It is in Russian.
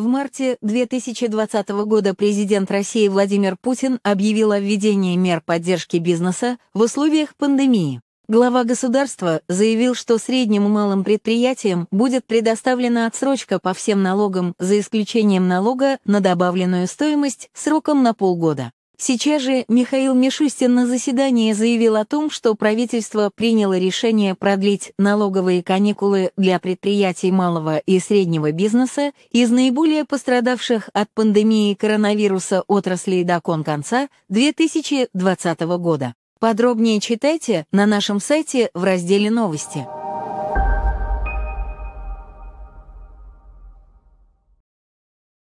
В марте 2020 года президент России Владимир Путин объявил о введении мер поддержки бизнеса в условиях пандемии. Глава государства заявил, что средним и малым предприятиям будет предоставлена отсрочка по всем налогам за исключением налога на добавленную стоимость сроком на полгода. Сейчас же Михаил Мишустин на заседании заявил о том, что правительство приняло решение продлить налоговые каникулы для предприятий малого и среднего бизнеса из наиболее пострадавших от пандемии коронавируса отраслей до кон конца 2020 года. Подробнее читайте на нашем сайте в разделе «Новости».